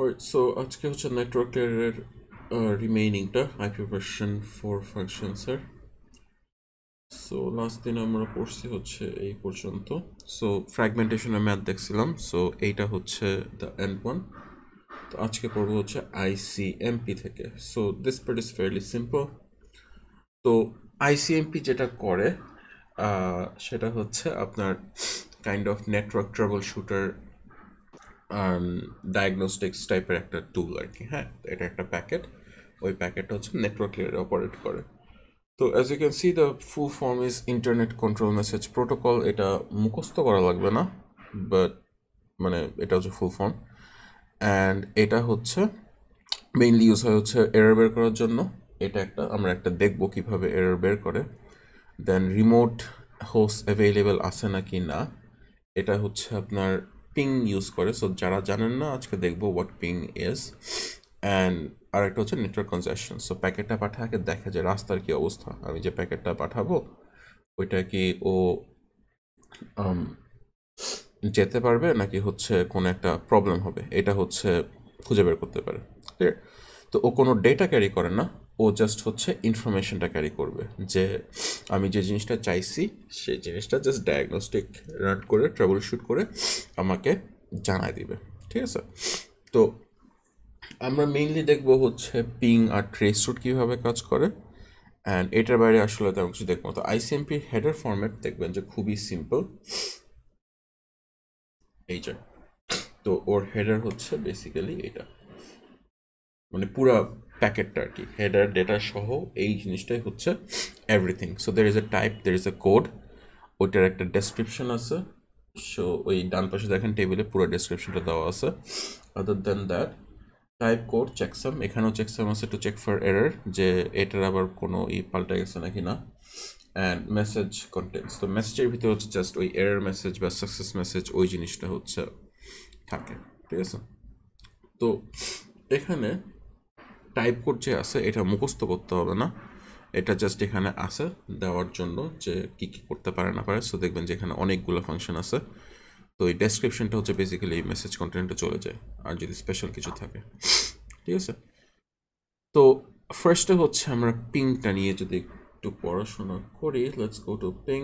Wait so আজকে হচ্ছে network লেয়ারের রিমেইনিংটা IP version four function sir so last দিন আমরা পড়ছি হচ্ছে এই পর্যন্ত সো ফ্র্যাগমেন্টেশনের ম্যাথ দেখছিলাম সো এইটা হচ্ছে দ্য এন্ড ওয়ান তো আজকে পড়ব হচ্ছে আইসিএমপি থেকে so this part is fairly simple তো আইসিএমপি যেটা করে সেটা হচ্ছে আপনার kind of network troubleshooter diagnostics um, টাইপের একটা টুল আর কি হ্যাঁ এটা একটা প্যাকেট ওই প্যাকেটটা হচ্ছে নেটওয়ার্ক লেয়ারে অপারেট করে তো as you can see the full form is internet control message protocol এটা মুখস্থ করা লাগবে না বাট মানে এটা হচ্ছে ফুল ফর্ম অ্যান্ড এটা হচ্ছে মেইনলি ইউজ হয় হচ্ছে এরার বের করার জন্য এটা একটা আমরা একটা দেখবো কীভাবে এরার বের করে দেন রিমোট হোস্ট অ্যাভেলেবেল আছে নাকি না এটা হচ্ছে আপনার পিং ইউজ করে সো যারা জানেন না আজকে দেখবো হোয়াট পিং ইজ অ্যান্ড আরেকটা হচ্ছে নেটওয়ার্ক কনজেকশন সো প্যাকেটটা আগে দেখে যে রাস্তার কি অবস্থা আমি যে প্যাকেটটা পাঠাবো ওইটা কি ও যেতে পারবে নাকি হচ্ছে কোনো একটা প্রবলেম হবে এটা হচ্ছে খুঁজে বের করতে পারে ঠিক তো ও কোনো ডেটা ক্যারি করে না ও জাস্ট হচ্ছে ইনফরমেশনটা ক্যারি করবে যে আমি যে জিনিসটা চাইছি সেই জিনিসটা জাস্ট ডায়াগনস্টিক রান করে ট্রাভেল শ্যুট করে আমাকে জানায় দিবে ঠিক আছে তো আমরা মেইনলি দেখব হচ্ছে পিং আর ট্রেস রুট কীভাবে কাজ করে অ্যান্ড এটার বাইরে আসলে তেমন কিছু দেখবো তো আইসিএমপি হেডার ফরম্যাট দেখবেন যে খুবই সিম্পল এই যে তো ওর হেডার হচ্ছে বেসিক্যালি এটা মানে পুরা প্যাকেটটা আর কি হেডার ডেটা সহ এই জিনিসটাই হচ্ছে everything so there is a type there is a code ওইটার একটা ডেসক্রিপশন আছে সো ওই ডান পাশে দেখেন টেবিলে পুরো ডেসক্রিপশনটা দেওয়া আছে other than that type code checksum এখানেও চেকসাম আছে টু চেক ফর এরার যে এটার আবার কোনো ই পাল্টা গেছে নাকি না অ্যান্ড মেসেজ কন্টেন্টস তো মেসেজের ভিতরে হচ্ছে জাস্ট ওই এরার মেসেজ বা সাকসেস মেসেজ ওই জিনিসটা হচ্ছে থাকে ঠিক আছে তো এখানে টাইপ কোড যে আছে এটা মুখস্থ করতে হবে না এটা জাস্ট এখানে আছে দেওয়ার জন্য যে কী কী করতে পারে না পারে সো দেখবেন যে এখানে অনেকগুলো ফাংশন আছে তো এই ডেসক্রিপশনটা হচ্ছে বেসিক্যালি এই মেসেজ কন্টেন্টে চলে যায় আর যদি স্পেশাল কিছু থাকে ঠিক আছে তো ফার্স্টে হচ্ছে আমরা পিংটা নিয়ে যদি একটু পড়াশোনা করি let's go to ping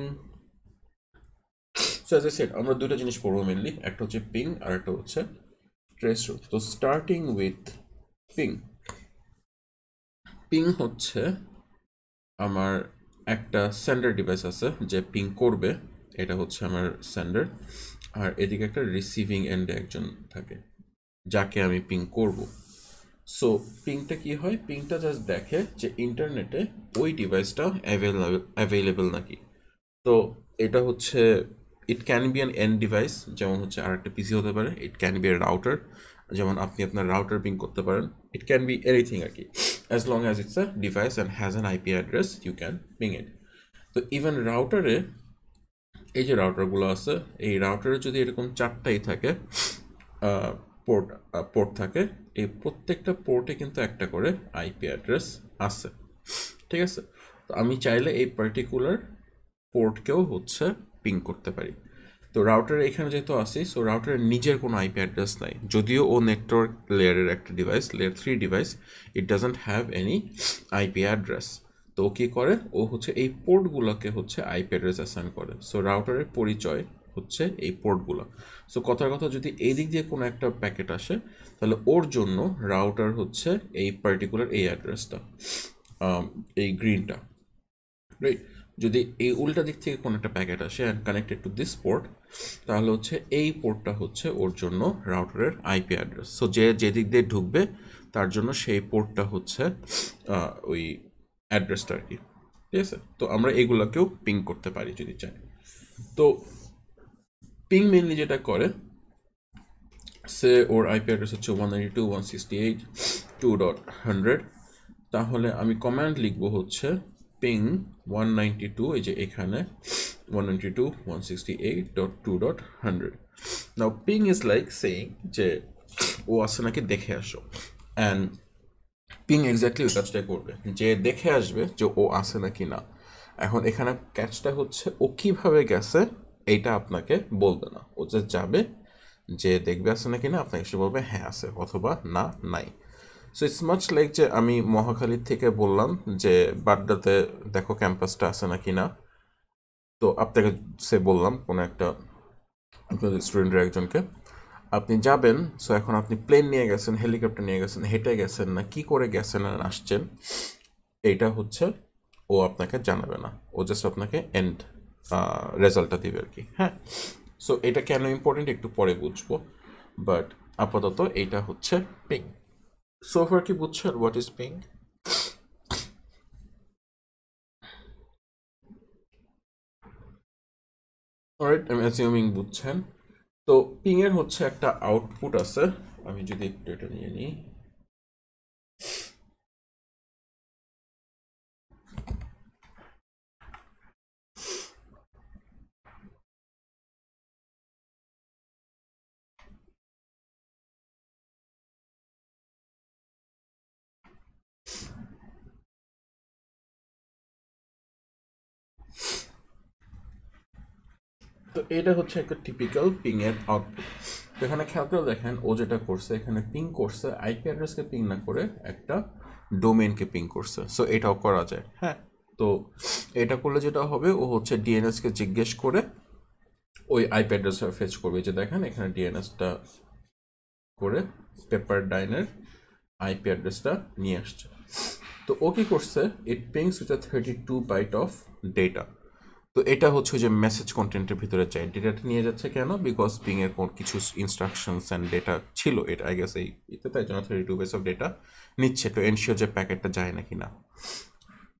so as set আমরা দুটো জিনিস পড়বো মেনলি একটা হচ্ছে পিং আর একটা হচ্ছে ট্রেস রুট তো স্টার্টিং উইথ পিং পিং হচ্ছে আমার একটা স্যান্ডার ডিভাইস আছে যে পিং করবে এটা হচ্ছে আমার স্যান্ডার আর এদিকে একটা রিসিভিং এন্ডে একজন থাকে যাকে আমি পিং করব সো পিংটা কি হয় পিংটা জাস্ট দেখে যে ইন্টারনেটে ওই ডিভাইসটা অ্যাভেলেবেল অ্যাভেলেবেল নাকি তো এটা হচ্ছে it can be an end device যেমন হচ্ছে আর একটা পিসি হতে পারে it can be a router যেমন আপনি আপনার রাউটার পিং করতে পারেন ইট ক্যান বি এনিথিং আর কি as long as it's a device and has an IP address you can ping it তো ইভেন রাউটারে এই যে রাউটারগুলো আছে এই রাউটারে যদি এরকম চারটাই থাকে পোর্ট পোর্ট থাকে এই প্রত্যেকটা পোর্টে কিন্তু একটা করে আইপি অ্যাড্রেস আছে ঠিক আছে তো আমি চাইলে এই পার্টিকুলার পোর্টকেও হচ্ছে পিং করতে পারি তো রাউটার এখানে যেহেতু আসি সো রাউটারের নিজের কোনো আইপি অ্যাড্রেস নাই যদিও ও নেটওয়ার্ক লেয়ারের একটা device layer three device it doesn't have any IP address তো ও কী করে ও হচ্ছে এই পোর্টগুলোকে হচ্ছে আইপি অ্যাড্রেস অ্যাসাইন করে সো রাউটারের পরিচয় হচ্ছে এই পোর্টগুলো সো কথার কথা যদি এই দিক দিয়ে কোনো একটা প্যাকেট আসে তাহলে ওর জন্য রাউটার হচ্ছে এই পার্টিকুলার এই অ্যাড্রেসটা এই গ্রিনটা রাইট যদি এই উল্টা দিক থেকে কোনো একটা প্যাকেট আসে and connected to this port তাহলে হচ্ছে এই পোর্টটা হচ্ছে ওর জন্য রাউটারের আইপি অ্যাড্রেস সো যে যেদিক দিয়ে ঢুকবে তার জন্য সেই পোর্টটা হচ্ছে ওই অ্যাড্রেসটা আর কি ঠিক আছে তো আমরা এগুলোকেও পিং করতে পারি যদি চাই তো পিং মেনলি যেটা করে সে ওর আইপি অ্যাড্রেস হচ্ছে one ninety two one sixty eight two dot hundred তাহলে আমি কমান্ড লিখবো হচ্ছে পিং ওয়ান নাইনটি টু এই যে এখানে one ninety two one sixty eight dot two dot hundred now ping is like saying যে ও আসছে নাকি দেখে আসো অ্যান্ড পিং এক্স্যাক্টলি ওই কাজটাই করবে যে দেখে আসবে যে ও আসে নাকি না এখন এখানে ক্যাচটা হচ্ছে ও কীভাবে গেছে এটা আপনাকে বলবে না ও যে যাবে যে দেখবে আসে নাকি না আপনাকে সে বলবে হ্যাঁ আছে অথবা না নাই সো ইটস মাচ লাইক যে আমি মহাখালীর থেকে বললাম যে বাড্ডাতে দেখো ক্যাম্পাসটা আছে না কি না তো আপনাকে সে বললাম কোনো একটা আপনাদের স্টুডেন্টের একজনকে আপনি যাবেন সো এখন আপনি প্লেন নিয়ে গেছেন হেলিকপ্টার নিয়ে গেছেন হেঁটে গেছেন না কি করে গেছেন আর আসছেন এইটা হচ্ছে ও আপনাকে জানাবে না ও জাস্ট আপনাকে এন্ড রেজাল্টটা দিবে আর কি হ্যাঁ সো এটা কেন ইম্পর্টেন্ট একটু পরে বুঝবো বাট আপাতত এইটা হচ্ছে পিঙ্ক সোফার কি বুঝছেন হোয়াট ইজ পিং অলরাইট আমি অ্যাসিউমিং বুঝছেন তো পিংয়ের হচ্ছে একটা আউটপুট আছে আমি যদি একটু এটা নিয়ে নিই তো এটা হচ্ছে একটা টিপিক্যাল এর আউটপুট এখানে খেয়াল করে দেখেন ও যেটা করছে এখানে পিং করছে আইপি অ্যাড্রেসকে পিং না করে একটা ডোমেনকে পিং করছে সো এটাও করা যায় হ্যাঁ তো এটা করলে যেটা হবে ও হচ্ছে ডিএনএসকে জিজ্ঞেস করে ওই আইপি অ্যাড্রেসটা ফেচ করবে যে দেখেন এখানে ডিএনএসটা করে পেপার ডাইনের আইপি অ্যাড্রেসটা নিয়ে আসছে তো ও কি করছে it pings with a thirty two byte of data তো এটা হচ্ছে যে মেসেজ কন্টেন্টের ভিতরে চাই ডেটাটা নিয়ে যাচ্ছে কেন বিকজ পিংয়ের কোন কিছু ইনস্ট্রাকশনস অ্যান্ড ডেটা ছিল এটা আই গেস এই এতে তাই জন্য thirty two bytes of data নিচ্ছে তো এনশিওর যে প্যাকেটটা যায় নাকি না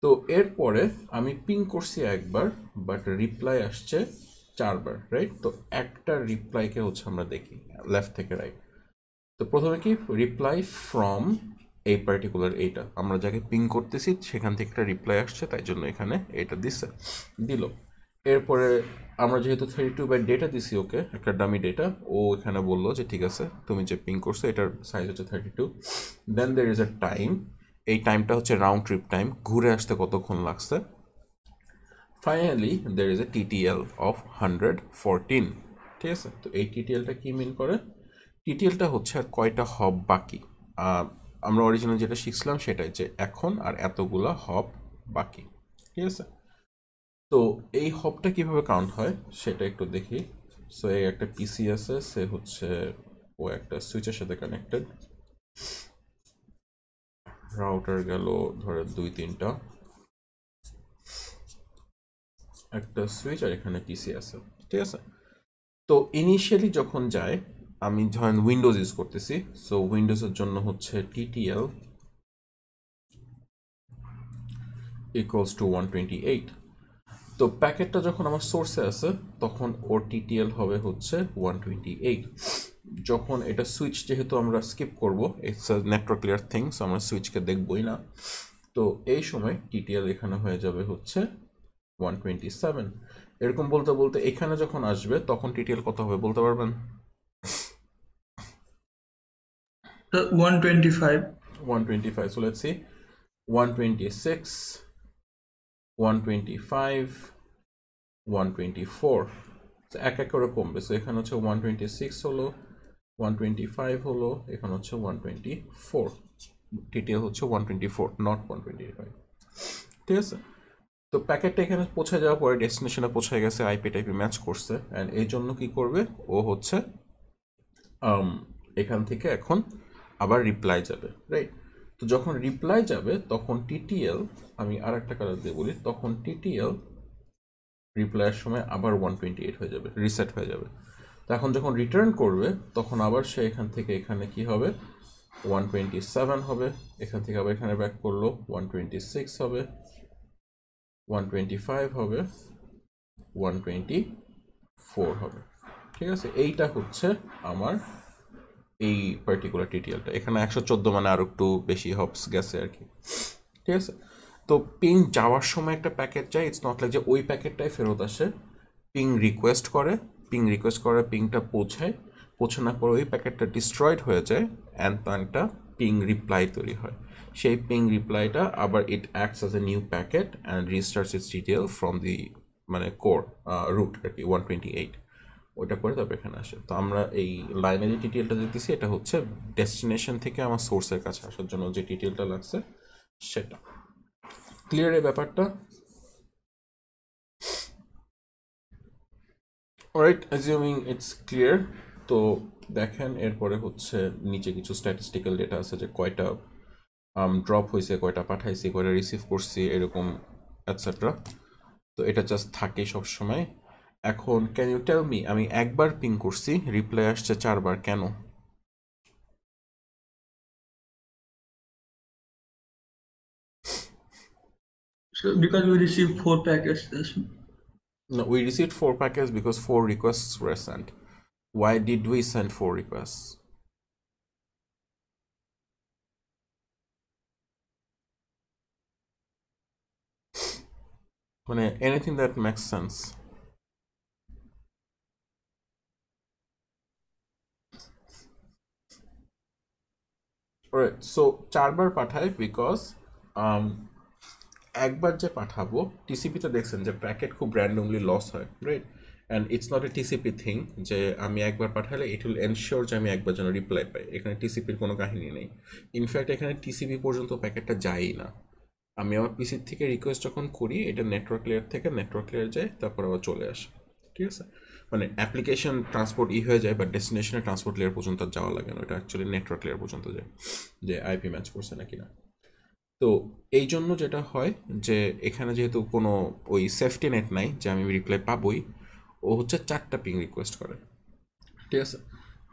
তো এরপরে আমি পিং করছি একবার বাট রিপ্লাই আসছে চারবার রাইট তো একটা রিপ্লাইকে হচ্ছে আমরা দেখি লেফট থেকে রাইট তো প্রথমে কি রিপ্লাই ফ্রম এই পার্টিকুলার এইটা আমরা যাকে পিং করতেছি সেখান থেকে একটা রিপ্লাই আসছে তাই জন্য এখানে এটা দিচ্ছে দিল এরপরে আমরা যেহেতু থার্টি টু বাই ডেটা দিছি ওকে একটা ডামি ডেটা ও এখানে বললো যে ঠিক আছে তুমি যে পিং করছো এটার সাইজ হচ্ছে thirty two then there is a time এই টাইমটা হচ্ছে রাউন্ড ট্রিপ টাইম ঘুরে আসতে কতক্ষণ লাগছে finally there is a TTL of hundred fourteen ঠিক আছে তো এই টিটিএলটা কী মিন করে টিটিএলটা হচ্ছে আর কয়টা হব বাকি আমরা অরিজিনাল যেটা শিখছিলাম সেটাই যে এখন আর এতগুলা হপ বাকি ঠিক আছে তো এই হপটা কিভাবে কাউন্ট হয় সেটা একটু দেখি সো এই একটা পিসি আছে সে হচ্ছে ও একটা সুইচের সাথে কানেক্টেড রাউটার গেল ধরে দুই তিনটা একটা সুইচ আর এখানে পিসি আছে ঠিক আছে তো ইনিশিয়ালি যখন যায় আমি ধরেন উইন্ডোজ ইউজ করতেছি সো উইন্ডোজের জন্য হচ্ছে TTL equals to one twenty eight তো প্যাকেটটা যখন আমার সোর্সে আছে তখন ওর টিটিএল হবে হচ্ছে ওয়ান টোয়েন্টি এইট যখন এটা সুইচ যেহেতু আমরা স্কিপ করব it's a network clear things আমরা সুইচকে দেখবই না তো এই সময় টিটিএল এখানে হয়ে যাবে হচ্ছে ওয়ান টোয়েন্টি সেভেন এরকম বলতে বলতে এখানে যখন আসবে তখন টিটিএল কত হবে বলতে পারবেন 125. So let's see. 126, 125, 124. so এক এক করে কমবে সো এখানে হচ্ছে 126 হলো 125 হলো এখানে হচ্ছে 124 ডিটেল হচ্ছে 124 নট 125 ঠিক আছে তো প্যাকেটটা এখানে পৌঁছে যাওয়ার পরে ডেস্টিনেশনে পৌঁছে গেছে আইপি টাইপি ম্যাচ করছে অ্যান্ড এই জন্য কি করবে ও হচ্ছে um, এখান থেকে এখন আবার রিপ্লাই যাবে রাইট তো যখন রিপ্লাই যাবে তখন টিটিএল আমি আর একটা কালার দিয়ে বলি তখন টিটিএল রিপ্লাইয়ের সময় আবার ওয়ান টোয়েন্টি এইট হয়ে যাবে রিসেট হয়ে যাবে তো এখন যখন রিটার্ন করবে তখন আবার সে এখান থেকে এখানে কি হবে ওয়ান টোয়েন্টি সেভেন হবে এখান থেকে আবার এখানে ব্যাক করলো ওয়ান টোয়েন্টি সিক্স হবে ওয়ান টোয়েন্টি ফাইভ হবে ওয়ান টোয়েন্টি ফোর হবে ঠিক আছে এইটা হচ্ছে আমার এই পার্টিকুলার টিটিএলটা এখানে একশো চোদ্দো মানে আরও একটু বেশি হপস গেছে আর কি ঠিক আছে তো পিং যাওয়ার সময় একটা প্যাকেট যায় ইটস নট লাইক যে ওই প্যাকেটটাই ফেরত আসে পিং রিকোয়েস্ট করে পিং রিকোয়েস্ট করে পিংটা পৌঁছায় পৌঁছানোর পর ওই প্যাকেটটা ডিস্ট্রয়েড হয়ে যায় অ্যান্ড একটা পিং রিপ্লাই তৈরি হয় সেই পিং রিপ্লাইটা আবার it acts as a new packet and restarts its detail from the মানে কোর রুট আর কি ওয়ান টোয়েন্টি এইট ওইটা করে তারপর এখানে আসে তো আমরা এই লাইনে যে টিটিএলটা দেখতেছি এটা হচ্ছে ডেস্টিনেশন থেকে আমার সোর্সের কাছে আসার জন্য যে টিটিএলটা লাগছে সেটা ক্লিয়ার এই ব্যাপারটা অলরাইট অ্যাজিউমিং ইটস ক্লিয়ার তো দেখেন এরপরে হচ্ছে নিচে কিছু স্ট্যাটিস্টিক্যাল ডেটা আছে যে কয়টা ড্রপ um, হয়েছে কয়টা পাঠাইছি কয়টা রিসিভ করছি এরকম অ্যাটসেট্রা তো এটা জাস্ট থাকে সবসময় এখন ক্যান ইউ টেল মি আমি একবার পিং করছি রিপ্লাই আসছে চারবার কেন So because we received four packages. No, we received four packages because four requests were sent. Why did we send four requests? anything that makes sense. Right so চারবার পাঠাই because um, একবার যে পাঠাবো টিসিপিতে দেখছেন যে প্যাকেট খুব randomly loss হয় right and it's not a TCP thing যে আমি একবার পাঠালে ইট উইল এনশিওর যে আমি একবার যেন রিপ্লাই পাই এখানে টিসিপির কোনো কাহিনী নেই ইনফ্যাক্ট এখানে টিসিপি পর্যন্ত প্যাকেটটা যায়ই না আমি আমার পিসির থেকে রিকোয়েস্ট যখন করি এটা নেটওয়ার্ক লেয়ার থেকে নেটওয়ার্ক লেয়ার যায় তারপর আবার চলে আসে ঠিক আছে মানে অ্যাপ্লিকেশন ট্রান্সপোর্ট ই হয়ে যায় বা ডেস্টিনেশনে ট্রান্সপোর্ট লেয়ার পর্যন্ত যাওয়া লাগে না ওটা অ্যাকচুয়ালি নেটওয়ার্ক লেয়ার পর্যন্ত যায় যে আইপি ম্যাচ করছে নাকি না তো এই জন্য যেটা হয় যে এখানে যেহেতু কোনো ওই সেফটি নেট নাই যে আমি রিপ্লাই পাবই ও হচ্ছে চারটা পিং রিকোয়েস্ট করে ঠিক আছে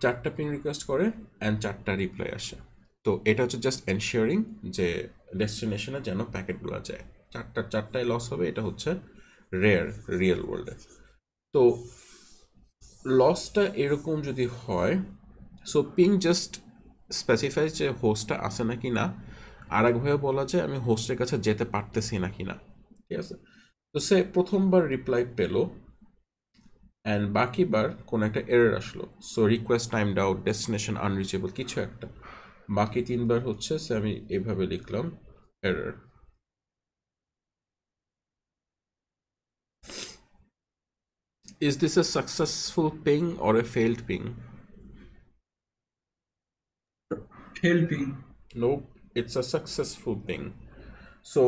চারটা পিং রিকোয়েস্ট করে অ্যান্ড চারটা রিপ্লাই আসে তো এটা হচ্ছে জাস্ট এনশিওরিং যে ডেস্টিনেশনে যেন প্যাকেটগুলো যায় চারটা চারটায় লস হবে এটা হচ্ছে রেয়ার রিয়েল ওয়ার্ল্ডে তো লসটা এরকম যদি হয় সো পিং জাস্ট স্পেসিফাই যে হোস্টটা আছে না কি না আর একভাবে বলা যায় আমি হোস্টের কাছে যেতে পারতেছি না কি না ঠিক আছে তো সে প্রথমবার রিপ্লাই পেলো অ্যান্ড বাকিবার কোনো একটা এরর আসলো so request time out destination unreachable কিছু একটা বাকি তিনবার হচ্ছে সে আমি এভাবে লিখলাম error is this a successful ping or a failed ping? Failed ping. Nope, it's a successful ping. So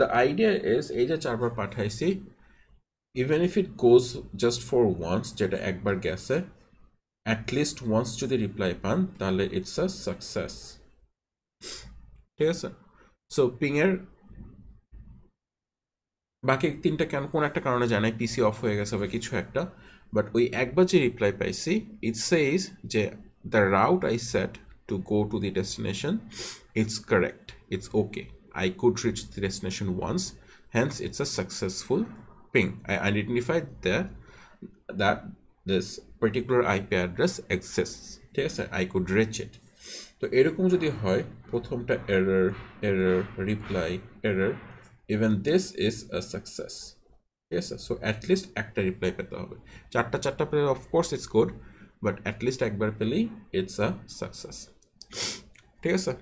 the idea is এইটা চারবার পাঠাইছি even if it goes just for once যেটা একবার গেছে at least once to the reply পান তাহলে it's a success So ping so বাকি তিনটা কেন কোনো একটা কারণে জানাই পিসি অফ হয়ে গেছে বা কিছু একটা বাট ওই একবার যে রিপ্লাই পাইছি ইট সেইজ যে the route I set to go to the destination it's correct it's okay I could reach the destination once hence it's a successful ping I identify the that this particular IP address exist ঠিক আছে I could rich ইট তো এরকম যদি হয় প্রথমটা error error reply error even this is a success yes sir. so at least একটা reply পেতে হবে চারটা চারটা পেলে of course it's good but at least একবার পেলেই ইটস আ সাকসেস ঠিক আছে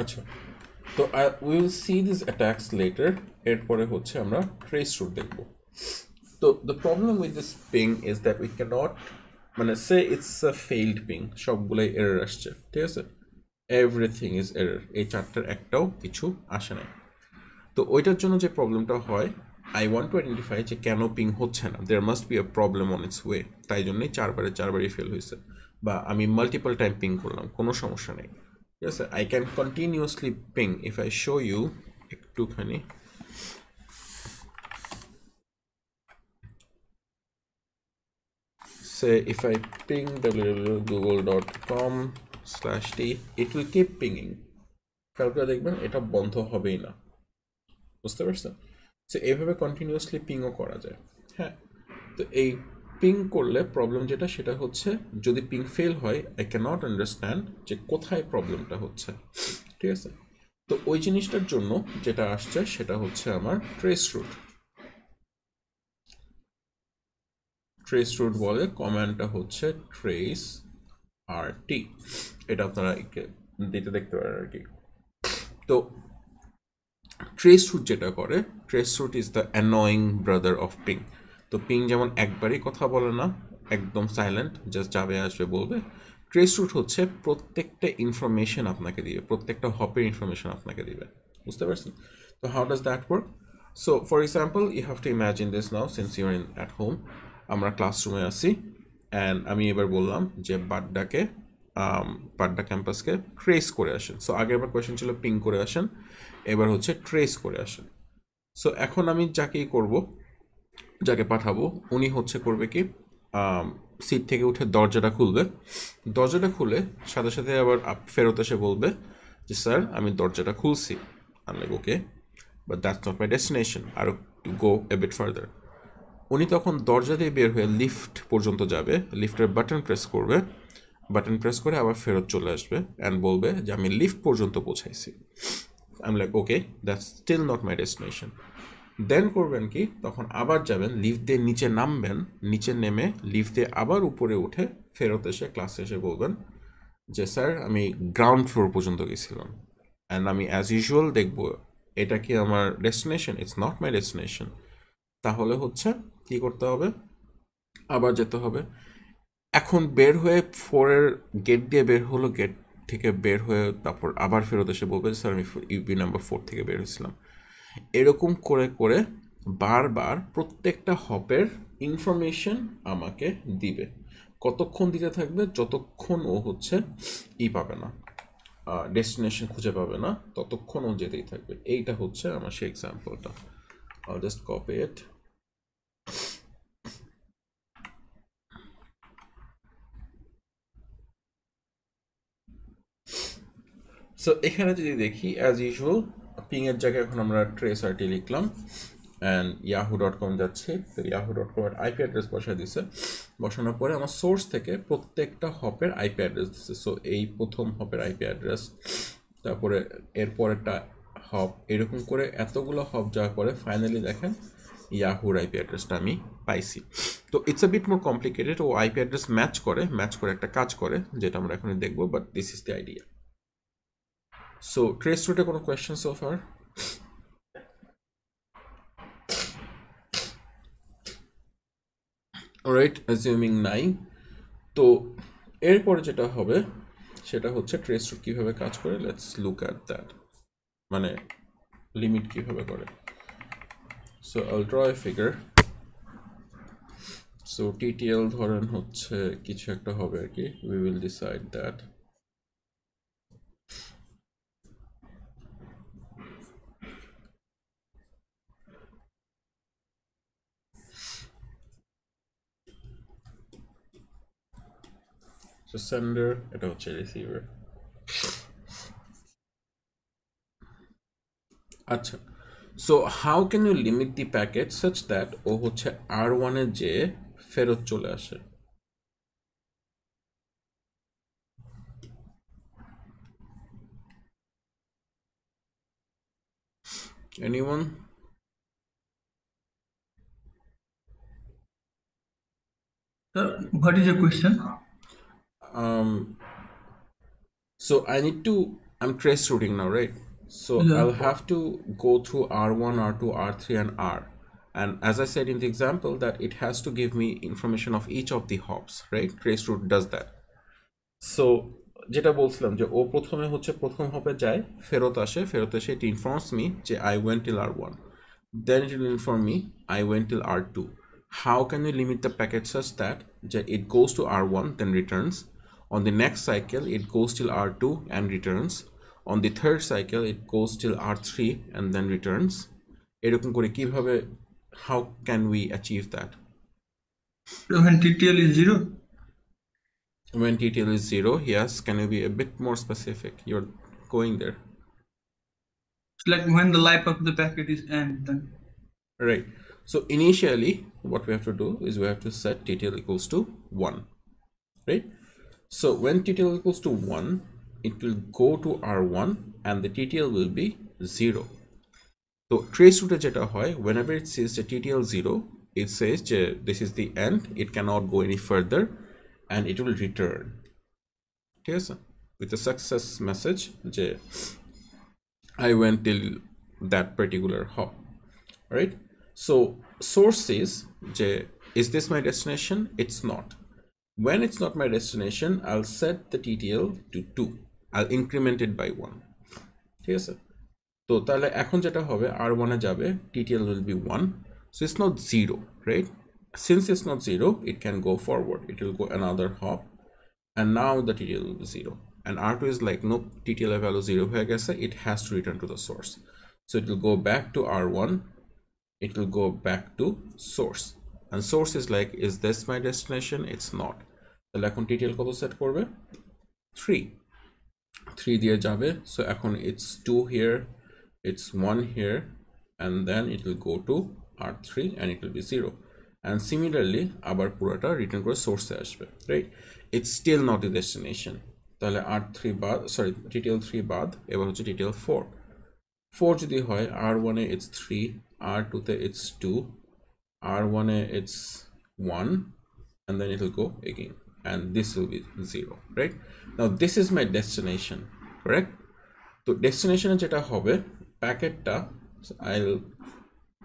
আচ্ছা তো I will see this attacks later এরপরে হচ্ছে আমরা ট্রেস রুট দেখব তো the problem with this ping is that we can't মানে say it's a failed ping সবগুলোই এরর আসছে ঠিক আছে এভরিথিং ইজ এরর এই চারটার একটাও কিছু আসে নাই তো ওইটার জন্য যে প্রবলেমটা হয় আই ওয়ান্ট টু আইডেন্টিফাই যে কেন পিং হচ্ছে না there must be a problem on its way তাই জন্যই চারবারে চারবারই ফেল হয়েছে বা আমি মাল্টিপল টাইম পিং করলাম কোনো সমস্যা নেই ঠিক আছে I can continuously ping if I show you একটুখানি say if I ping www.google.com slash t it will keep pinging খেয়াল করে দেখবেন এটা বন্ধ হবেই না বুঝতে পারছেন সো এইভাবে কন্টিনিউয়াসলি পিংও করা যায় হ্যাঁ তো এই পিং করলে প্রবলেম যেটা সেটা হচ্ছে যদি পিং ফেল হয় আই ক্যানট আন্ডারস্ট্যান্ড যে কোথায় প্রবলেমটা হচ্ছে ঠিক আছে তো ওই জিনিসটার জন্য যেটা আসছে সেটা হচ্ছে আমার ট্রেস রুট ট্রেস রুট বলে কমান্ডটা হচ্ছে ট্রেস আর টি এটা আপনারা দিতে দেখতে পারেন আর কি তো ট্রেস রুট যেটা করে traceroute is the annoying brother of ping তো পিং যেমন একবারই কথা বলে না একদম সাইলেন্ট জাস্ট যাবে আসবে বলবে ট্রেস রুট হচ্ছে প্রত্যেকটা ইনফরমেশন আপনাকে দিবে প্রত্যেকটা হপের ইনফরমেশন আপনাকে দিবে বুঝতে পারছেন তো how does that work so for example you have to imagine this now since you're in at home আমরা ক্লাসরুমে আসি অ্যান্ড আমি এবার বললাম যে বাড্ডাকে um, পাড্ডা ক্যাম্পাসকে ট্রেস করে আসেন সো আগের বার কোয়েশ্চেন ছিল পিং করে আসেন এবার হচ্ছে ট্রেস করে আসেন সো এখন আমি যাকেই করব যাকে পাঠাবো উনি হচ্ছে করবে কি সিট um, থেকে উঠে দরজাটা খুলবে দরজাটা খুলে সাথে সাথে আবার ফেরত এসে বলবে যে স্যার আমি দরজাটা খুলছি আমি okay but that's not my destination আর to go a bit further উনি তখন দরজা দিয়ে বের হয়ে লিফট পর্যন্ত যাবে লিফটের বাটন প্রেস করবে বাটন প্রেস করে আবার ফেরত চলে আসবে অ্যান্ড বলবে যে আমি লিফট পর্যন্ত পৌঁছাইছি I like okay that's still not my destination then করবেন কি তখন আবার যাবেন লিফট দিয়ে নিচে নামবেন নিচে নেমে লিফট দিয়ে আবার উপরে উঠে ফেরত এসে ক্লাসে এসে বলবেন যে স্যার আমি গ্রাউন্ড ফ্লোর পর্যন্ত গেছিলাম অ্যান্ড আমি অ্যাজ ইউজুয়াল দেখব এটা কি আমার destination it's not my destination তাহলে হচ্ছে কি করতে হবে আবার যেতে হবে এখন বের হয়ে ফোরের গেট দিয়ে বের হলো গেট থেকে বের হয়ে তারপর আবার ফেরত এসে বলবে স্যার আমি ইউপি নাম্বার ফোর থেকে বের হয়েছিলাম এরকম করে করে বারবার প্রত্যেকটা হপের ইনফরমেশন আমাকে দিবে কতক্ষণ দিতে থাকবে যতক্ষণ ও হচ্ছে ই পাবে না ডেস্টিনেশন খুঁজে পাবে না ততক্ষণ ও যেতেই থাকবে এইটা হচ্ছে আমার সেই এক্সাম্পলটা জাস্ট কপি এট সো এখানে যদি দেখি অ্যাজ ইউজুয়াল পিংয়ের জায়গায় এখন আমরা ট্রেস আরটি লিখলাম অ্যান্ড ইয়াহু ডট কম যাচ্ছে তো ইয়াহু ডট কমের আইপি অ্যাড্রেস বসায় দিছে বসানোর পরে আমার সোর্স থেকে প্রত্যেকটা হপের আইপি অ্যাড্রেস দিচ্ছে সো এই প্রথম হপের আইপি অ্যাড্রেস তারপরে এরপরেরটা হপ এরকম করে এতগুলো হপ যাওয়ার পরে ফাইনালি দেখেন ইয়াহুর আইপি অ্যাড্রেসটা আমি পাইছি তো it's a bit more complicated ও আইপি অ্যাড্রেস ম্যাচ করে ম্যাচ করে একটা কাজ করে যেটা আমরা এখন দেখবো but this is the idea so trace রুটে কোনো question so far right assuming নাই তো এরপরে যেটা হবে সেটা হচ্ছে ট্রেস রুট কীভাবে কাজ করে লেটস লুক অ্যাট দ্যাট মানে লিমিট কীভাবে করে so I'll draw a figure so TTL we will decide that sender at a receiver. Achha. So how can you limit the packet such that O hoche R1 e J ferot chole Anyone? Sir, what is your question? Um, so I need to, I'm trace routing now, right? So yeah. I'll have to go through R1, R2, R3 and R. And as I said in the example that it has to give me information of each of the hops, right? Trace route does that. So যেটা বলছিলাম যে ও প্রথমে হচ্ছে প্রথম হপে যায় ফেরত আসে ফেরত এসে ইট ইনফর্মস মি যে I went till R one then it will inform me I went till R two how can you limit the packet such that যে it goes to R one then returns on the next cycle it goes till R two and returns on the third cycle, it goes till R three and then returns. how can we achieve that when TTL is zero when TTL is zero yes can you be a bit more specific you're going there like when the life of the packet is end then right so initially what we have to do is we have to set TTL equals to one right so when TTL equals to one it will go to R1 and the TTL will be 0. So trace to যেটা hoy, whenever it says the TTL 0 it says this is the end it cannot go any further and it will return Yes, with a success message যে I went till that particular hop right so source says যে is this my destination it's not when it's not my destination i'll set the ttl to 2 I'll increment it by 1 ঠিক আছে তো তাহলে এখন যেটা হবে r1 এ যাবে ttl will be 1 so it's not 0 right since it's not 0 it can go forward it will go another hop and now the ttl will be 0 and r2 is like nope ttl value 0 হয়ে গেছে it has to return to the source so it will go back to r1 it will go back to source and source is like is this my destination it's not তাহলে এখন ttl কত set করবে 3 three দিয়ে যাবে so এখন it's two here it's one here and then it will go to R three and it will be zero and similarly আবার পুরোটা return করে সোর্সে আসবে right it's still not a destination তাহলে আর থ্রি বাদ sorry TTL three বাদ এবং হচ্ছে ডিটেল ফোর ফোর যদি হয় আর ওয়ানে ইটস থ্রি আর টুতে ইটস টু আর ওয়ানে it's one and then it will go again and this will be zero right now this is my destination correct to destination is and jetta hobby packet i'll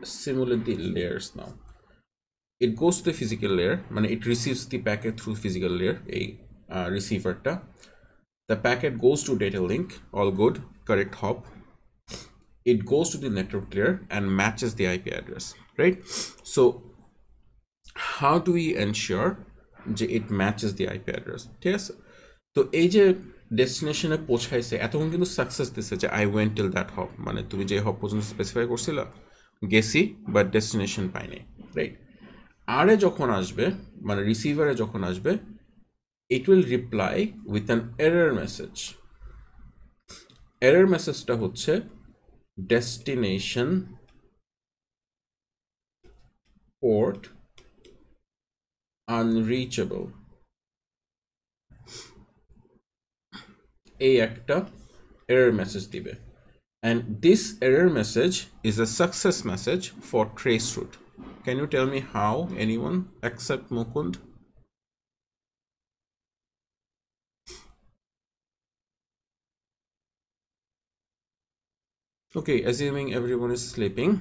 simulate the layers now it goes to the physical layer when it receives the packet through physical layer a receiver the packet goes to data link all good correct hop it goes to the network layer and matches the ip address right so how do we ensure it matches the ip address yes so aj ডেস্টিনেশনে পৌঁছাইছে এতক্ষণ কিন্তু success দিছে যে I went till that হব মানে তুমি যে হব পর্যন্ত স্পেসিফাই করছিল গেছি বাট ডেস্টিনেশন পাইনি রাইট আরে যখন আসবে মানে রিসিভারে যখন আসবে it will reply with an error message error মেসেজটা হচ্ছে ডেস্টিনেশন পোর্ট আনরিচেবল এই একটা error message দিবে and this error message is a success message for trace traceroute can you tell me how anyone except mukund okay assuming everyone is sleeping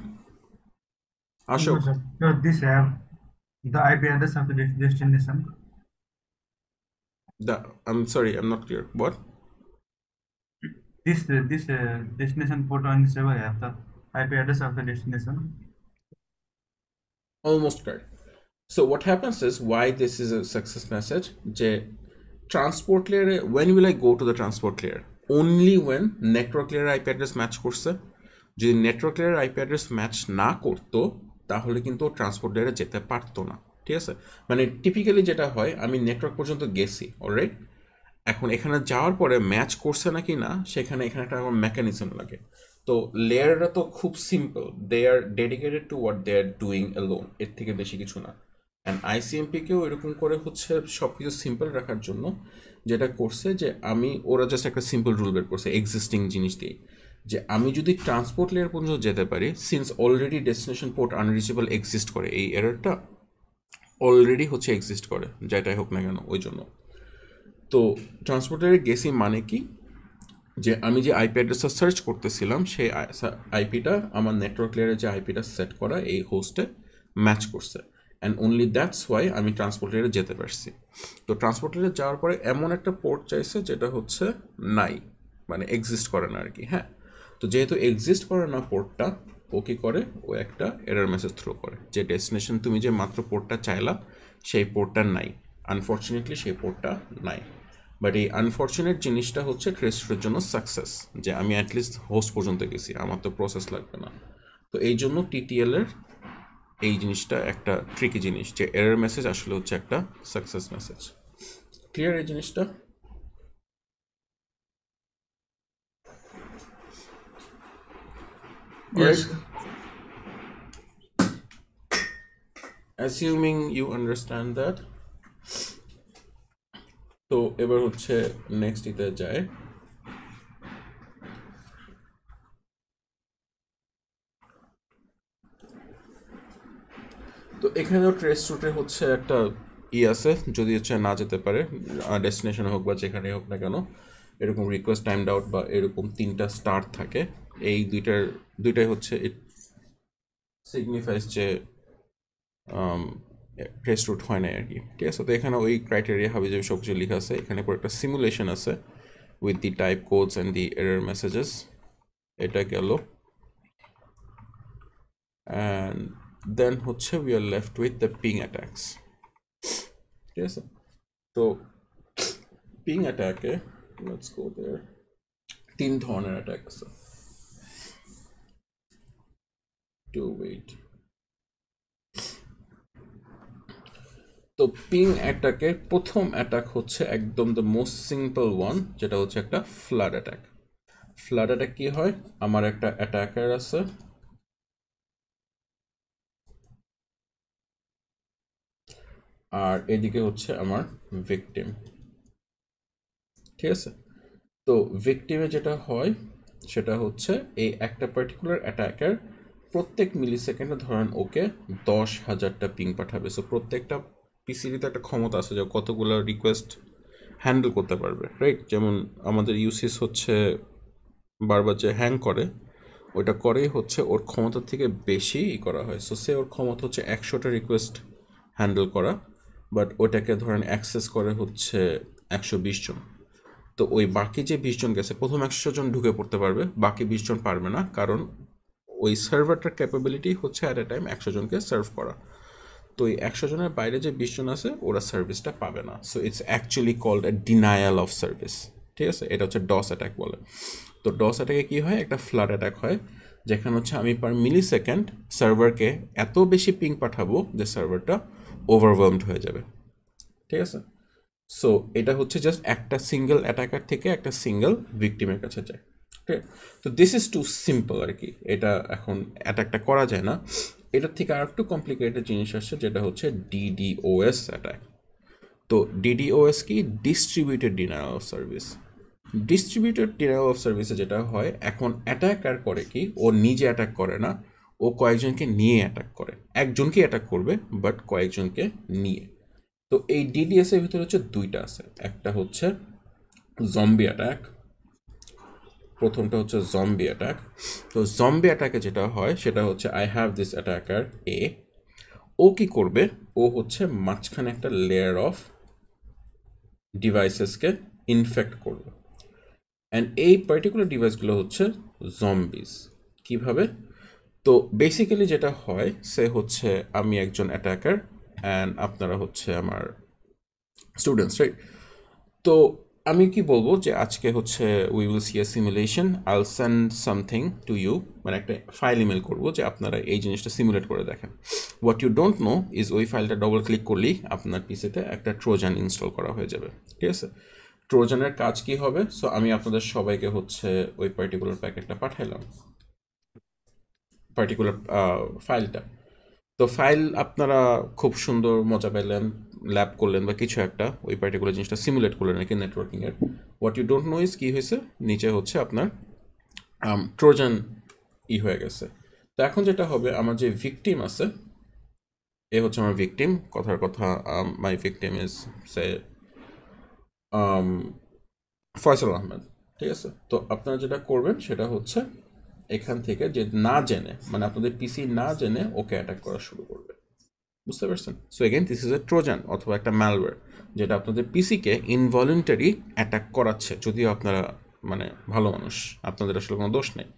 ashok this app the ip address of the destination the i'm sorry i'm not clear what this uh, this uh, destination port on the server have the IP address of the destination almost correct so what happens is why this is a success message J transport layer when will I go to the transport layer only when network layer IP address match course. যদি network layer IP address match না করতো তাহলে কিন্তু transport লেয়ারে যেতে পারতো না ঠিক আছে মানে টিপিক্যালি যেটা হয় আমি নেটওয়ার্ক পর্যন্ত গেছি অলরাইট এখন এখানে যাওয়ার পরে ম্যাচ করছে নাকি না সেখানে এখানে একটা মেকানিজম লাগে তো লেয়াররা তো খুব simple they are dedicated to what they are doing লোন এর থেকে বেশি কিছু না অ্যান্ড আইসিএমপিকেও এরকম করে হচ্ছে সব কিছু সিম্পল রাখার জন্য যেটা করছে যে আমি ওরা জাস্ট একটা সিম্পল রুল বের করছে এক্সিস্টিং জিনিস দিয়ে যে আমি যদি ট্রান্সপোর্ট লেয়ার পর্যন্ত যেতে পারি since already destination port unreachable exist করে এই এরারটা অলরেডি হচ্ছে এক্সিস্ট করে যেটাই হোক না কেন ওই জন্য তো ট্রান্সপোর্টারে গেসি মানে কি যে আমি যে আইপি অ্যাড্রেসটা সার্চ করতেছিলাম সেই আইপিটা আমার নেটওয়ার্ক লেয়ারে যে আইপিটা সেট করা এই হোস্টে ম্যাচ করছে অ্যান্ড অনলি দ্যাটস ওয়াই আমি ট্রান্সপোর্টারে যেতে পারছি তো ট্রান্সপোর্টারে যাওয়ার পরে এমন একটা পোর্ট চাইছে যেটা হচ্ছে নাই মানে এক্সিস্ট করে না আর কি হ্যাঁ তো যেহেতু এক্সিস্ট করে না পোর্টটা ও কী করে ও একটা এরার মেসেজ থ্রো করে যে ডেস্টিনেশন তুমি যে মাত্র পোর্টটা চাইলা সেই পোর্টটা নাই আনফর্চুনেটলি সেই পোর্টটা নাই বাট এই আনফর্চুনেট জিনিসটা হচ্ছে ক্রেস্টের জন্য সাকসেস যে আমি অ্যাটলিস্ট হোস্ট পর্যন্ত গেছি আমার তো প্রসেস লাগবে না তো এই জন্য টিটিএলের এই জিনিসটা একটা ট্রিকি জিনিস যে এরর মেসেজ আসলে হচ্ছে একটা সাকসেস মেসেজ ক্লিয়ার এই জিনিসটা Yes. Assuming you understand that. তো এবার হচ্ছে নেক্সট ইতে যায় তো এখানেও ট্রেস রুটে হচ্ছে একটা ই আছে যদি হচ্ছে না যেতে পারে ডেস্টিনেশন হোক বা যেখানে হোক না কেন এরকম রিকোয়েস্ট টাইম আউট বা এরকম তিনটা স্টার থাকে এই দুইটার দুইটাই হচ্ছে ইট সিগনিফাইস যে um, টেস্ট রুট হয় নাই আর কি ঠিক আছে তো এখানে ওই ক্রাইটেরিয়া হবে যে সব কিছু লেখা আছে এখানে পরে একটা সিমুলেশন আছে with the type codes and the error messages এটা গেল অ্যান্ড দেন হচ্ছে we are left with the ping attacks ঠিক আছে তো পিং অ্যাট্যাকে লেটস গো দেয়ার তিন ধরনের অ্যাট্যাক আছে টু ওয়েট তো পিং অ্যাটাকের প্রথম অ্যাটাক হচ্ছে একদম দ্য মোস্ট সিম্পল ওয়ান যেটা হচ্ছে একটা ফ্লাড অ্যাটাক ফ্লাড অ্যাটাক কী হয় আমার একটা অ্যাটাকার আছে আর এদিকে হচ্ছে আমার ভিকটিম ঠিক আছে তো ভিকটিমে যেটা হয় সেটা হচ্ছে এই একটা পার্টিকুলার অ্যাটাকের প্রত্যেক মিলি সেকেন্ডে ধরেন ওকে দশ হাজারটা পিং পাঠাবে সো প্রত্যেকটা পিসিবি একটা ক্ষমতা আছে যে কতগুলো রিকোয়েস্ট হ্যান্ডেল করতে পারবে রাইট যেমন আমাদের ইউসিস হচ্ছে বারবার যে হ্যাং করে ওইটা করেই হচ্ছে ওর ক্ষমতা থেকে বেশি করা হয় সো সে ওর ক্ষমতা হচ্ছে একশোটা রিকোয়েস্ট হ্যান্ডেল করা বাট ওটাকে ধরেন অ্যাক্সেস করে হচ্ছে একশো বিশ জন তো ওই বাকি যে বিশ জন গেছে প্রথম একশো জন ঢুকে পড়তে পারবে বাকি বিশ জন পারবে না কারণ ওই সার্ভারটার ক্যাপাবিলিটি হচ্ছে অ্যাট এ টাইম একশো জনকে সার্ভ করা তো এই একশো জনের বাইরে যে বিশজন আছে ওরা সার্ভিসটা পাবে না so it's actually called a denial of service ঠিক আছে এটা হচ্ছে ডস অ্যাটাক বলে তো ডস অ্যাটাকে কী হয় একটা ফ্লাড অ্যাটাক হয় যেখানে হচ্ছে আমি পার মিলি সেকেন্ড সার্ভারকে এত বেশি পিং পাঠাবো যে সার্ভারটা ওভারওয়েলমড হয়ে যাবে ঠিক আছে সো এটা হচ্ছে জাস্ট একটা সিঙ্গেল অ্যাটাকার থেকে একটা সিঙ্গেল ভিকটিমের কাছে যায় ঠিক তো দিস ইজ টু সিম্পল আর কি এটা এখন অ্যাটাকটা করা যায় না এটার থেকে আর একটু কমপ্লিকেটেড জিনিস আসছে যেটা হচ্ছে ডিডিওএস অ্যাটাক তো ডিডিওএস কি distributed denial of service distributed denial of সার্ভিসে যেটা হয় এখন অ্যাটাক আর করে কি ও নিজে অ্যাটাক করে না ও কয়েকজনকে নিয়ে অ্যাটাক করে একজনকে অ্যাটাক করবে বাট কয়েকজনকে নিয়ে তো এই ডিডিএসের ভিতরে হচ্ছে দুইটা আছে একটা হচ্ছে জম্বি অ্যাটাক প্রথমটা হচ্ছে জম্বি অ্যাটাক তো জম্বি অ্যাটাকে যেটা হয় সেটা হচ্ছে আই হ্যাভ দিস অ্যাটাকার এ ও কি করবে ও হচ্ছে মাঝখানে একটা লেয়ার অফ ডিভাইসেসকে ইনফেক্ট করবে অ্যান্ড এই পার্টিকুলার ডিভাইসগুলো হচ্ছে জম্বিস কিভাবে তো বেসিক্যালি যেটা হয় সে হচ্ছে আমি একজন অ্যাটাকার অ্যান্ড আপনারা হচ্ছে আমার স্টুডেন্টস রাইট তো আমি কি বলবো যে আজকে হচ্ছে we will see a simulation I'll send something to you মানে একটা ফাইল ইমেল করবো যে আপনারা এই জিনিসটা সিমুলেট করে দেখেন what you don't know is ওই ফাইলটা ডবল ক্লিক করলেই আপনার পিসিতে একটা ট্রোজান ইনস্টল করা হয়ে যাবে ঠিক আছে ট্রোজানের কাজ কি হবে সো আমি আপনাদের সবাইকে হচ্ছে ওই পার্টিকুলার প্যাকেটটা পাঠাইলাম পার্টিকুলার ফাইলটা তো ফাইল আপনারা খুব সুন্দর মজা পেলেন ল্যাব করলেন বা কিছু একটা ওই পার্টিকুলার জিনিসটা সিমুলেট করলেন আর কি নেটওয়ার্কিংয়ের what you don't know is কী হয়েছে নিচে হচ্ছে আপনার ট্রোজান ই হয়ে গেছে তো এখন যেটা হবে আমার যে ভিকটিম আছে এ হচ্ছে আমার ভিকটিম কথার কথা my victim is say Faisal Ahmed ঠিক আছে তো আপনারা যেটা করবেন সেটা হচ্ছে এখান থেকে যে না জেনে মানে আপনাদের পিসি না জেনে ওকে অ্যাটাক করা শুরু করবে বুঝতে পারছেন so again this is a Trojan অথবা একটা ম্যালওয়ার যেটা আপনাদের পিসিকে ইনভলেন্টারি অ্যাটাক করাচ্ছে যদিও আপনারা মানে ভালো মানুষ আপনাদের আসলে কোনো দোষ নেই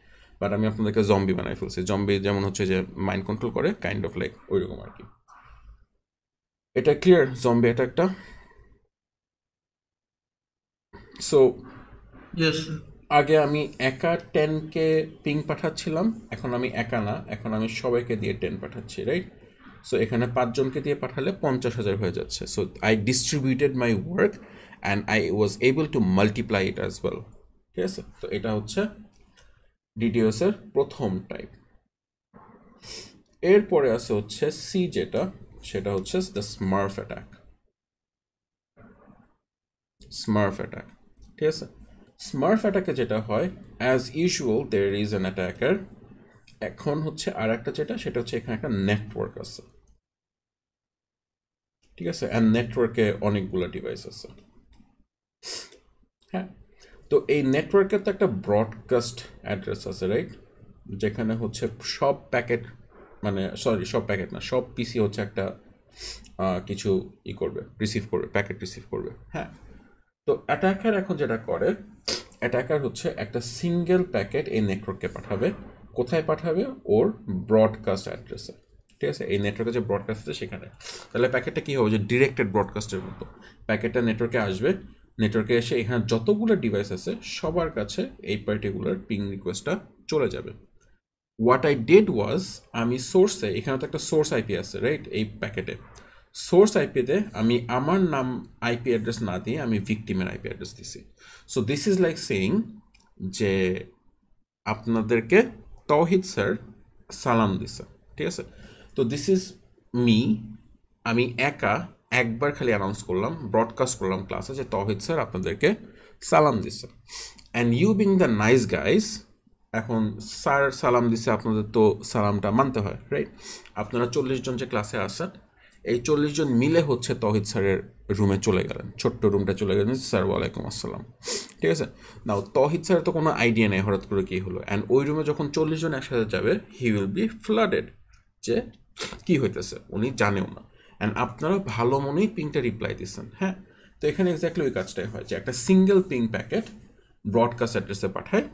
বাট আমি আপনাদেরকে জম্বি বানাই ফেলছি জম্বি যেমন হচ্ছে যে মাইন্ড কন্ট্রোল করে কাইন্ড অফ লাইক ওইরকম আর কি এটা ক্লিয়ার জম্বি অ্যাটাকটা সো আগে আমি একা টেনকে পিং পাঠাচ্ছিলাম এখন আমি একা না এখন আমি সবাইকে দিয়ে টেন পাঠাচ্ছি রাইট সো এখানে পাঁচজনকে দিয়ে পাঠালে পঞ্চাশ হাজার হয়ে যাচ্ছে so I distributed my work and I was able to multiply it as well ঠিক আছে তো এটা হচ্ছে ডিডিওসের প্রথম টাইপ এরপরে আছে হচ্ছে সি যেটা সেটা হচ্ছে the smurf attack smurf attack ঠিক আছে স্মার্ফ অ্যাটাকে যেটা হয় as usual there is an attacker এখন হচ্ছে আর একটা যেটা সেটা হচ্ছে এখানে একটা নেটওয়ার্ক আছে ঠিক আছে অ্যান্ড নেটওয়ার্কে অনেকগুলো ডিভাইস আছে হ্যাঁ তো এই নেটওয়ার্কের তো একটা ব্রডকাস্ট অ্যাড্রেস আছে রাইট যেখানে হচ্ছে সব প্যাকেট মানে সরি সব প্যাকেট না সব পিসি হচ্ছে একটা কিছু ই করবে রিসিভ করবে প্যাকেট রিসিভ করবে হ্যাঁ তো অ্যাটাকার এখন যেটা করে অ্যাটাকার হচ্ছে একটা সিঙ্গেল প্যাকেট এই নেটওয়ার্ককে পাঠাবে কোথায় পাঠাবে ওর ব্রডকাস্ট অ্যাড্রেসে ঠিক আছে এই নেটওয়ার্কে যে ব্রডকাস্ট আছে সেখানে তাহলে প্যাকেটটা কী হবে যে ডিরেক্টেড ব্রডকাস্টের মতো প্যাকেটটা নেটওয়ার্কে আসবে নেটওয়ার্কে এসে এখানে যতগুলো ডিভাইস আছে সবার কাছে এই পার্টিকুলার পিং রিকোয়েস্টটা চলে যাবে হোয়াট আই ডেড ওয়াজ আমি সোর্সে এখানে তো একটা সোর্স আইপি আছে রাইট এই প্যাকেটে সোর্স আইপিতে আমি আমার নাম আইপি অ্যাড্রেস না দিয়ে আমি ভিকটিমের আইপি অ্যাড্রেস দিছি so this is like saying যে আপনাদেরকে তহিদ স্যার সালাম দিছে ঠিক আছে তো দিস ইজ মি আমি একা একবার খালি অ্যানাউন্স করলাম ব্রডকাস্ট করলাম ক্লাসে যে তহিদ স্যার আপনাদেরকে সালাম দিছে and you being the nice guys এখন স্যার সালাম দিছে আপনাদের তো সালামটা মানতে হয় রাইট আপনারা চল্লিশ জন যে ক্লাসে আসেন এই চল্লিশ জন মিলে হচ্ছে তহিদ স্যারের রুমে চলে গেলেন ছোট্ট রুমটা চলে গেলেন স্যার ওয়ালাইকুম আসসালাম ঠিক আছে নাও তহিদ স্যার তো কোনো আইডিয়া নেই হঠাৎ করে কী হলো অ্যান্ড ওই রুমে যখন চল্লিশ জন একসাথে যাবে হি উইল বি ফ্লাডেড যে কী হইতেছে উনি জানেও না অ্যান্ড আপনারা ভালো মনেই পিংটা রিপ্লাই দিচ্ছেন হ্যাঁ তো এখানে এক্স্যাক্টলি ওই কাজটাই হয় যে একটা সিঙ্গেল পিং প্যাকেট ব্রডকাস্ট অ্যাড্রেসে পাঠায়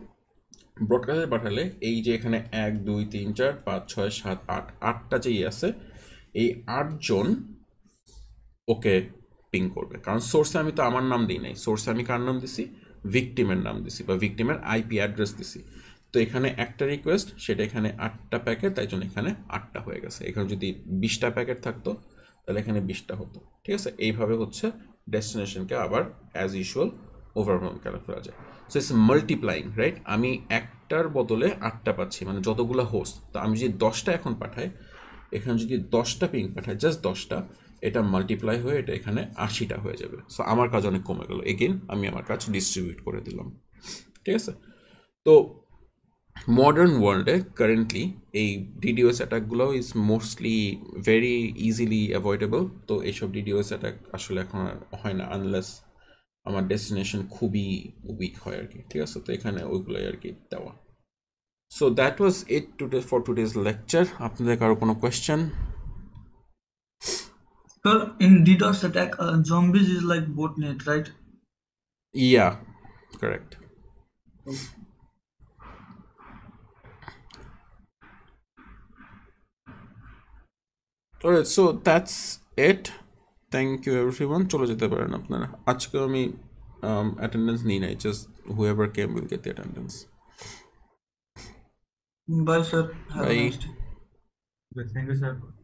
ব্রডকাস্টে পাঠালে এই যে এখানে এক দুই তিন চার পাঁচ ছয় সাত আট আটটা যেই আছে এই আটজন ওকে পিং করবে কারণ সোর্সে আমি তো আমার নাম দিই নাই সোর্সে আমি কার নাম দিছি ভিকটিমের নাম দিছি বা ভিকটিমের আইপি অ্যাড্রেস দিছি তো এখানে একটা রিকোয়েস্ট সেটা এখানে আটটা প্যাকেট তাই জন্য এখানে আটটা হয়ে গেছে এখানে যদি বিশটা প্যাকেট থাকতো তাহলে এখানে বিশটা হতো ঠিক আছে এইভাবে হচ্ছে ডেস্টিনেশনকে আবার অ্যাজ ইউজুয়াল ওভারহোম করে ফেলা যায় সো ইটস মাল্টিপ্লাইং রাইট আমি একটার বদলে আটটা পাচ্ছি মানে যতগুলো হোস্ট তো আমি যদি দশটা এখন পাঠাই এখানে যদি দশটা পিং পাঠায় জাস্ট দশটা এটা মাল্টিপ্লাই হয়ে এটা এখানে আশিটা হয়ে যাবে সো আমার কাজ অনেক কমে গেল এগেন আমি আমার কাজ ডিস্ট্রিবিউট করে দিলাম ঠিক আছে তো মডার্ন ওয়ার্ল্ডে কারেন্টলি এই ডিডিওএস অ্যাটাকগুলো is mostly very easily avoidable তো এইসব ডিডিওএস অ্যাটাক আসলে এখন হয় না আনলেস আমার ডেস্টিনেশন খুবই উইক হয় আর কি ঠিক আছে তো এখানে ওইগুলোই আর কি দেওয়া so that was it today for today's lecture after the কোনো question. Sir, in DDoS attack, uh, zombies is like botnet, right? Yeah, correct. Okay. All right, so that's it. Thank you everyone. চলে যেতে পারেন আপনারা আজকে আমি um, attendance নিই নাই just whoever came will get the attendance. Bye, sir. Have Bye. Thank you, sir.